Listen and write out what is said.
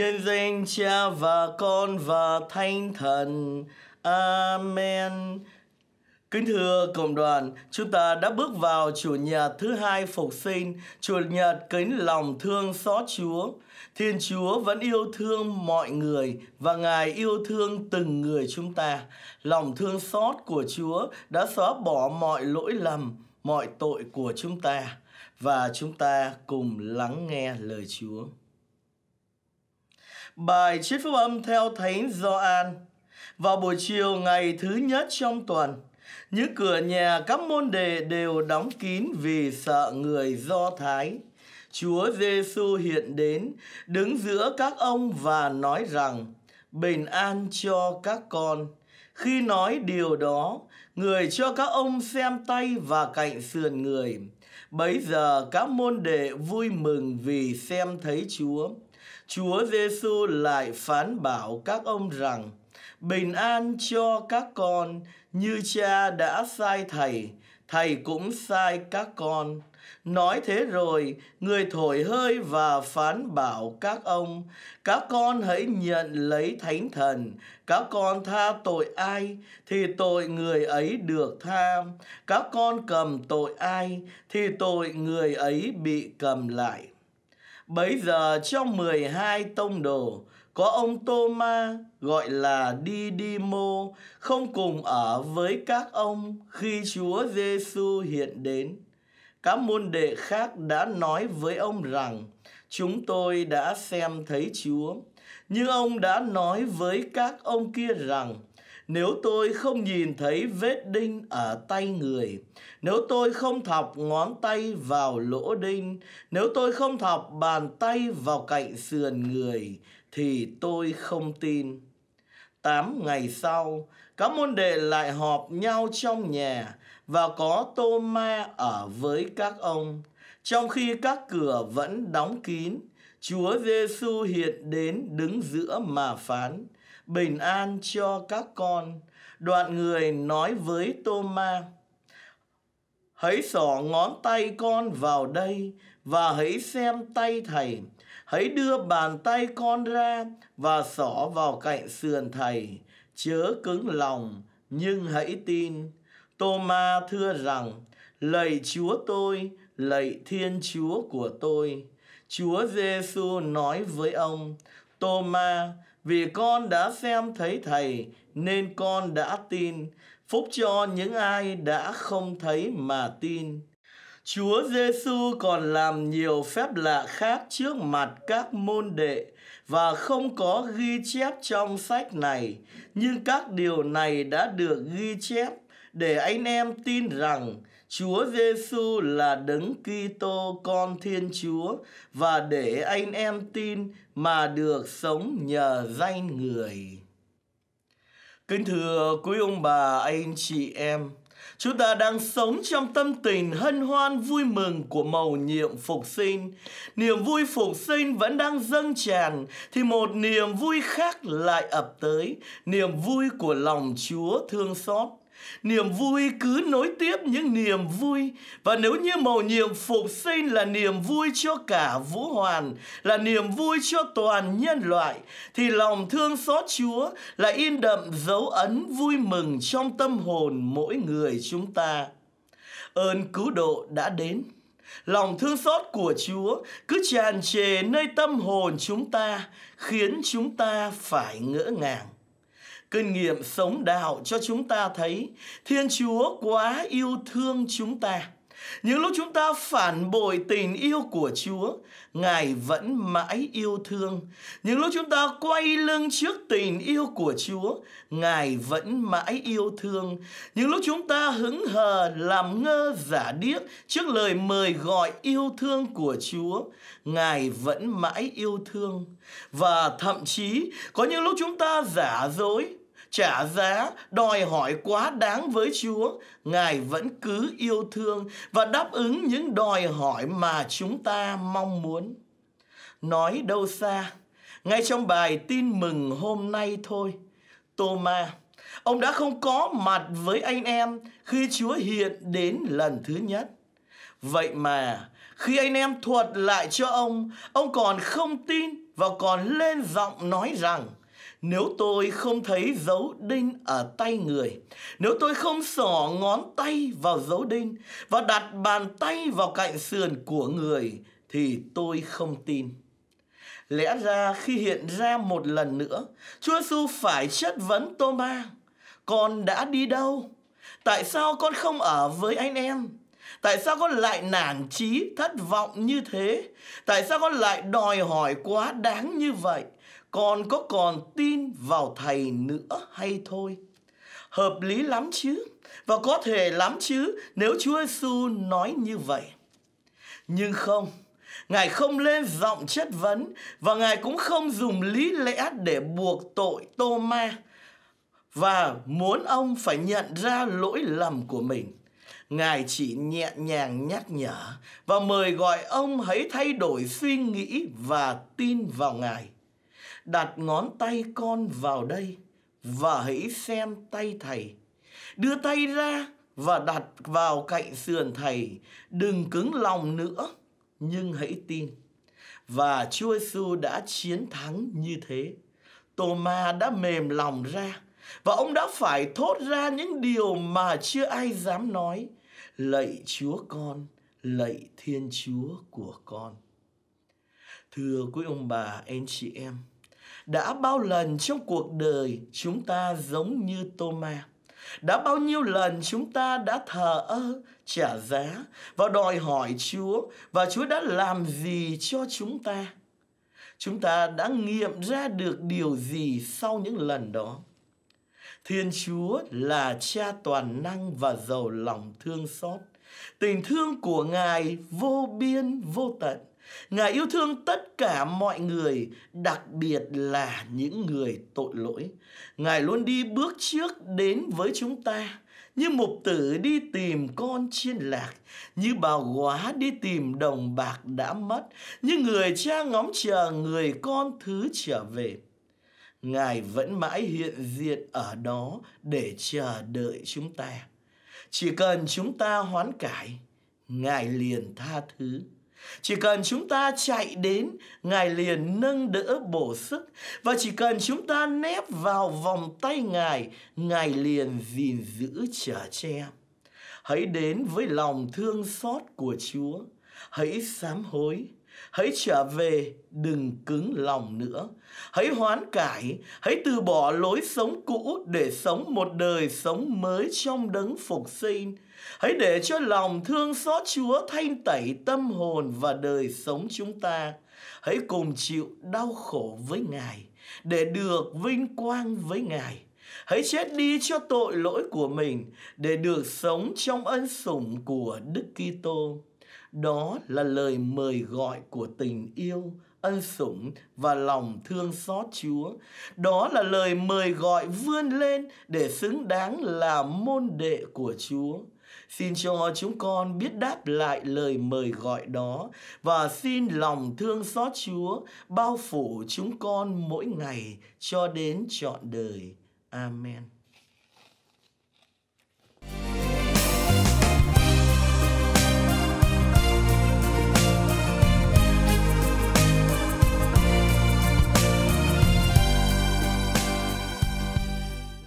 nhân danh Cha và Con và Thánh Thần. Amen. Kính thưa cộng đoàn, chúng ta đã bước vào Chủ nhật thứ hai phục sinh, Chủ nhật kính lòng thương xót Chúa. Thiên Chúa vẫn yêu thương mọi người và Ngài yêu thương từng người chúng ta. Lòng thương xót của Chúa đã xóa bỏ mọi lỗi lầm, mọi tội của chúng ta và chúng ta cùng lắng nghe lời Chúa. Bài chiết phúc âm theo Thánh Gioan. Vào buổi chiều ngày thứ nhất trong tuần, những cửa nhà các môn đệ đều đóng kín vì sợ người Do Thái. Chúa Giêsu hiện đến, đứng giữa các ông và nói rằng: Bình an cho các con. Khi nói điều đó, người cho các ông xem tay và cạnh sườn người. Bấy giờ các môn đệ vui mừng vì xem thấy Chúa. Chúa Giêsu lại phán bảo các ông rằng: Bình an cho các con, như cha đã sai thầy, thầy cũng sai các con. Nói thế rồi, người thổi hơi và phán bảo các ông, các con hãy nhận lấy thánh thần, các con tha tội ai thì tội người ấy được tha, các con cầm tội ai thì tội người ấy bị cầm lại. Bấy giờ trong 12 tông đồ có ông tô ma gọi là Didimo không cùng ở với các ông khi Chúa Giêsu hiện đến. Các môn đệ khác đã nói với ông rằng: "Chúng tôi đã xem thấy Chúa." nhưng ông đã nói với các ông kia rằng: nếu tôi không nhìn thấy vết đinh ở tay người, nếu tôi không thọc ngón tay vào lỗ đinh, nếu tôi không thọc bàn tay vào cạnh sườn người, thì tôi không tin. Tám ngày sau, các môn đệ lại họp nhau trong nhà và có tô ma ở với các ông. Trong khi các cửa vẫn đóng kín, Chúa Giêsu hiện đến đứng giữa mà phán – bình an cho các con. Đoạn người nói với Tô-ma, Hãy xỏ ngón tay con vào đây và hãy xem tay thầy. Hãy đưa bàn tay con ra và xỏ vào cạnh sườn thầy. Chớ cứng lòng, nhưng hãy tin. Tô Ma thưa rằng, lạy Chúa tôi, lạy Thiên Chúa của tôi. Chúa Giêsu nói với ông, Tô Ma, vì con đã xem thấy Thầy nên con đã tin. Phúc cho những ai đã không thấy mà tin. Chúa Giêsu còn làm nhiều phép lạ khác trước mặt các môn đệ và không có ghi chép trong sách này, nhưng các điều này đã được ghi chép để anh em tin rằng Chúa Giêsu là Đấng Kitô con Thiên Chúa và để anh em tin mà được sống nhờ danh người. Kính thưa quý ông bà, anh chị em, chúng ta đang sống trong tâm tình hân hoan vui mừng của màu nhiệm phục sinh. Niềm vui phục sinh vẫn đang dâng tràn, thì một niềm vui khác lại ập tới, niềm vui của lòng Chúa thương xót. Niềm vui cứ nối tiếp những niềm vui Và nếu như màu nhiệm phục sinh là niềm vui cho cả vũ hoàn Là niềm vui cho toàn nhân loại Thì lòng thương xót Chúa là in đậm dấu ấn vui mừng trong tâm hồn mỗi người chúng ta Ơn cứu độ đã đến Lòng thương xót của Chúa cứ tràn trề nơi tâm hồn chúng ta Khiến chúng ta phải ngỡ ngàng Kinh nghiệm sống đạo cho chúng ta thấy Thiên Chúa quá yêu thương chúng ta. Những lúc chúng ta phản bội tình yêu của Chúa, Ngài vẫn mãi yêu thương. Những lúc chúng ta quay lưng trước tình yêu của Chúa, Ngài vẫn mãi yêu thương. Những lúc chúng ta hứng hờ làm ngơ giả điếc trước lời mời gọi yêu thương của Chúa, Ngài vẫn mãi yêu thương. Và thậm chí có những lúc chúng ta giả dối trả giá đòi hỏi quá đáng với Chúa, Ngài vẫn cứ yêu thương và đáp ứng những đòi hỏi mà chúng ta mong muốn. Nói đâu xa, ngay trong bài tin mừng hôm nay thôi, Tôma ông đã không có mặt với anh em khi Chúa hiện đến lần thứ nhất. Vậy mà khi anh em thuật lại cho ông, ông còn không tin và còn lên giọng nói rằng nếu tôi không thấy dấu đinh ở tay người, nếu tôi không xỏ ngón tay vào dấu đinh và đặt bàn tay vào cạnh sườn của người thì tôi không tin. Lẽ ra khi hiện ra một lần nữa, Chúa Giêsu phải chất vấn Tôma, con đã đi đâu? Tại sao con không ở với anh em? Tại sao con lại nản chí thất vọng như thế? Tại sao con lại đòi hỏi quá đáng như vậy? Còn có còn tin vào thầy nữa hay thôi? Hợp lý lắm chứ Và có thể lắm chứ Nếu Chúa Giêsu nói như vậy Nhưng không Ngài không lên giọng chất vấn Và Ngài cũng không dùng lý lẽ để buộc tội Tô Ma Và muốn ông phải nhận ra lỗi lầm của mình Ngài chỉ nhẹ nhàng nhắc nhở Và mời gọi ông hãy thay đổi suy nghĩ và tin vào Ngài đặt ngón tay con vào đây và hãy xem tay thầy đưa tay ra và đặt vào cạnh sườn thầy đừng cứng lòng nữa nhưng hãy tin và Chúa Giêsu đã chiến thắng như thế Tô ma đã mềm lòng ra và ông đã phải thốt ra những điều mà chưa ai dám nói lạy Chúa con lạy Thiên Chúa của con thưa quý ông bà anh chị em đã bao lần trong cuộc đời chúng ta giống như Thomas đã bao nhiêu lần chúng ta đã thờ ơ trả giá và đòi hỏi chúa và chúa đã làm gì cho chúng ta chúng ta đã nghiệm ra được điều gì sau những lần đó thiên chúa là cha toàn năng và giàu lòng thương xót tình thương của ngài vô biên vô tận Ngài yêu thương tất cả mọi người, đặc biệt là những người tội lỗi. Ngài luôn đi bước trước đến với chúng ta, như mục tử đi tìm con chiên lạc, như bà góa đi tìm đồng bạc đã mất, như người cha ngóng chờ người con thứ trở về. Ngài vẫn mãi hiện diện ở đó để chờ đợi chúng ta. Chỉ cần chúng ta hoán cải, Ngài liền tha thứ. Chỉ cần chúng ta chạy đến, Ngài liền nâng đỡ bổ sức. Và chỉ cần chúng ta nép vào vòng tay Ngài, Ngài liền gìn giữ chở che. Hãy đến với lòng thương xót của Chúa. Hãy sám hối hãy trở về đừng cứng lòng nữa hãy hoán cải hãy từ bỏ lối sống cũ để sống một đời sống mới trong đấng phục sinh hãy để cho lòng thương xót chúa thanh tẩy tâm hồn và đời sống chúng ta hãy cùng chịu đau khổ với ngài để được vinh quang với ngài Hãy chết đi cho tội lỗi của mình để được sống trong ân sủng của Đức Kitô. Đó là lời mời gọi của tình yêu, ân sủng và lòng thương xót Chúa. Đó là lời mời gọi vươn lên để xứng đáng là môn đệ của Chúa. Xin cho chúng con biết đáp lại lời mời gọi đó và xin lòng thương xót Chúa bao phủ chúng con mỗi ngày cho đến trọn đời. Amen.